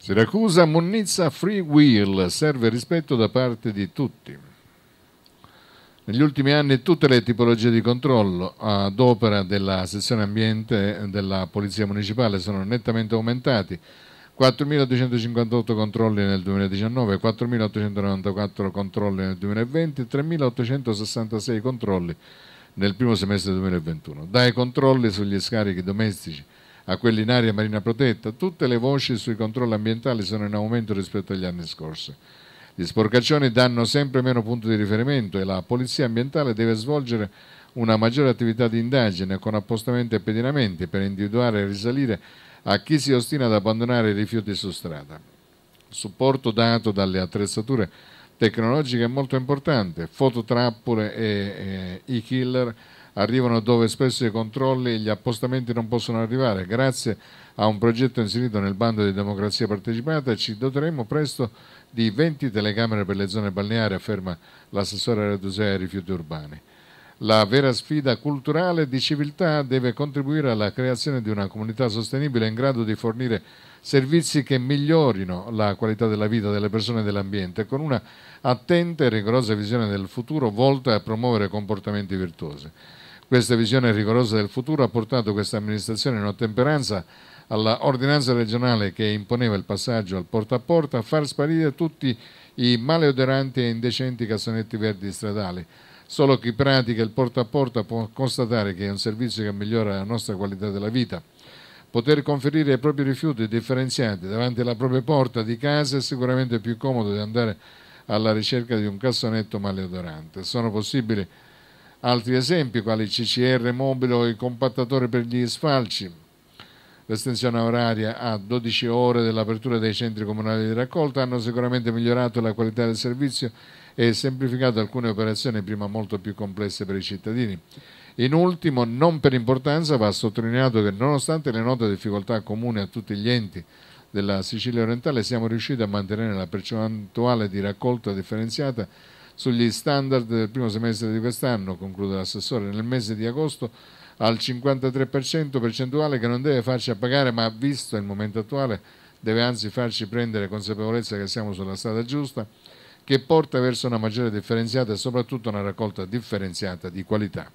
Siracusa Munnizza Free Will serve rispetto da parte di tutti. Negli ultimi anni tutte le tipologie di controllo ad opera della sezione ambiente della Polizia Municipale sono nettamente aumentati. 4.258 controlli nel 2019, 4.894 controlli nel 2020, 3.866 controlli nel primo semestre 2021. Dai controlli sugli scarichi domestici a quelli in area Marina Protetta, tutte le voci sui controlli ambientali sono in aumento rispetto agli anni scorsi. Gli sporcaccioni danno sempre meno punto di riferimento e la polizia ambientale deve svolgere una maggiore attività di indagine con appostamenti e pedinamenti per individuare e risalire a chi si ostina ad abbandonare i rifiuti su strada. Supporto dato dalle attrezzature tecnologiche è molto importante, fototrappole e, e eh, i killer arrivano dove spesso i controlli e gli appostamenti non possono arrivare. Grazie a un progetto inserito nel bando di democrazia partecipata ci doteremo presto di 20 telecamere per le zone balneari, afferma l'assessore Redusea ai rifiuti urbani. La vera sfida culturale di civiltà deve contribuire alla creazione di una comunità sostenibile in grado di fornire servizi che migliorino la qualità della vita delle persone e dell'ambiente, con una attenta e rigorosa visione del futuro volta a promuovere comportamenti virtuosi. Questa visione rigorosa del futuro ha portato questa amministrazione in ottemperanza alla ordinanza regionale che imponeva il passaggio al porta a porta a far sparire tutti i maleodoranti e indecenti cassonetti verdi stradali. Solo chi pratica il porta a porta può constatare che è un servizio che migliora la nostra qualità della vita. Poter conferire i propri rifiuti differenziati davanti alla propria porta di casa è sicuramente più comodo di andare alla ricerca di un cassonetto maleodorante. Sono possibili altri esempi quali il CCR mobile o il compattatore per gli sfalci, l'estensione oraria a 12 ore dell'apertura dei centri comunali di raccolta hanno sicuramente migliorato la qualità del servizio e semplificato alcune operazioni prima molto più complesse per i cittadini. In ultimo, non per importanza, va sottolineato che nonostante le note difficoltà comuni a tutti gli enti della Sicilia orientale, siamo riusciti a mantenere la percentuale di raccolta differenziata sugli standard del primo semestre di quest'anno, conclude l'assessore, nel mese di agosto al 53% percentuale che non deve farci appagare ma visto il momento attuale deve anzi farci prendere consapevolezza che siamo sulla strada giusta che porta verso una maggiore differenziata e soprattutto una raccolta differenziata di qualità.